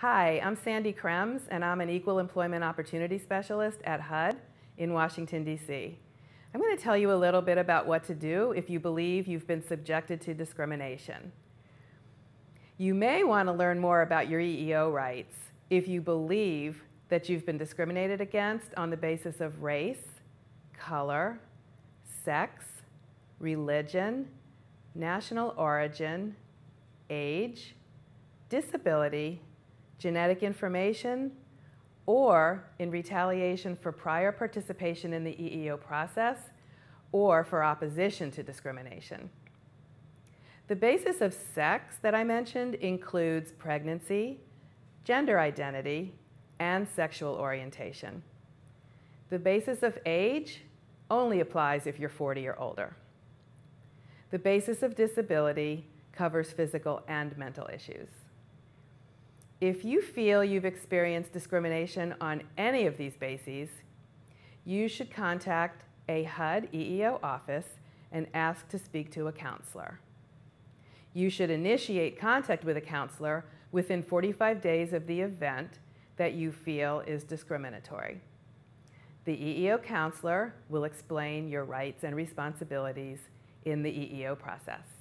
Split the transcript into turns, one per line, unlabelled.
Hi, I'm Sandy Krems, and I'm an Equal Employment Opportunity Specialist at HUD in Washington, D.C. I'm going to tell you a little bit about what to do if you believe you've been subjected to discrimination. You may want to learn more about your EEO rights if you believe that you've been discriminated against on the basis of race, color, sex, religion, national origin, age, disability, genetic information, or in retaliation for prior participation in the EEO process, or for opposition to discrimination. The basis of sex that I mentioned includes pregnancy, gender identity, and sexual orientation. The basis of age only applies if you're 40 or older. The basis of disability covers physical and mental issues. If you feel you've experienced discrimination on any of these bases, you should contact a HUD EEO office and ask to speak to a counselor. You should initiate contact with a counselor within 45 days of the event that you feel is discriminatory. The EEO counselor will explain your rights and responsibilities in the EEO process.